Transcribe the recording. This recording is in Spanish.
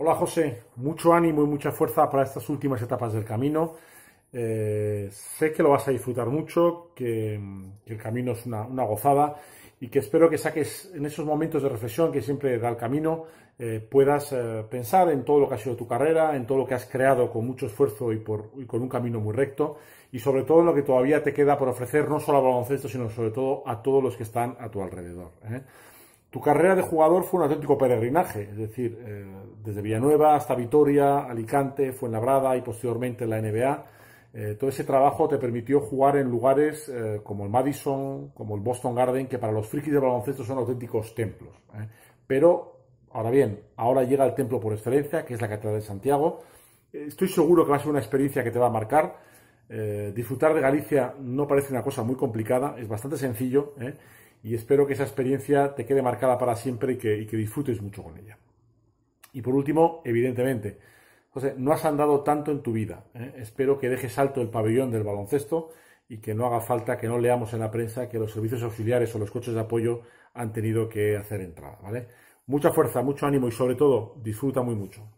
Hola José, mucho ánimo y mucha fuerza para estas últimas etapas del camino. Eh, sé que lo vas a disfrutar mucho, que, el camino es una, gozada y que espero que saques en esos momentos de reflexión que siempre da el camino, eh, puedas eh, pensar en todo lo que ha sido tu carrera, en todo lo que has creado con mucho esfuerzo y, con un camino muy recto y sobre todo en lo que todavía te queda por ofrecer no solo al baloncesto, sino sobre todo a todos los que están a tu alrededor. Tu carrera de jugador fue un auténtico peregrinaje, es decir, desde Villanueva hasta Vitoria, Alicante, Fuenlabrada y posteriormente en la NBA. Eh, todo ese trabajo te permitió jugar en lugares eh, como el Madison, como el Boston Garden, que para los frikis de baloncesto son auténticos templos. ¿eh? Pero, ahora bien, ahora llega el templo por excelencia, que es la Catedral de Santiago. Estoy seguro que va a ser una experiencia que te va a marcar. disfrutar de Galicia no parece una cosa muy complicada, es bastante sencillo y espero que esa experiencia te quede marcada para siempre y que disfrutes mucho con ella. Y por último, evidentemente, no has andado tanto en tu vida. ¿eh? Espero que dejes alto el pabellón del baloncesto y que no haga falta que no leamos en la prensa que los servicios auxiliares o los coches de apoyo han tenido que hacer entrada, Mucha fuerza, mucho ánimo y sobre todo disfruta muy mucho.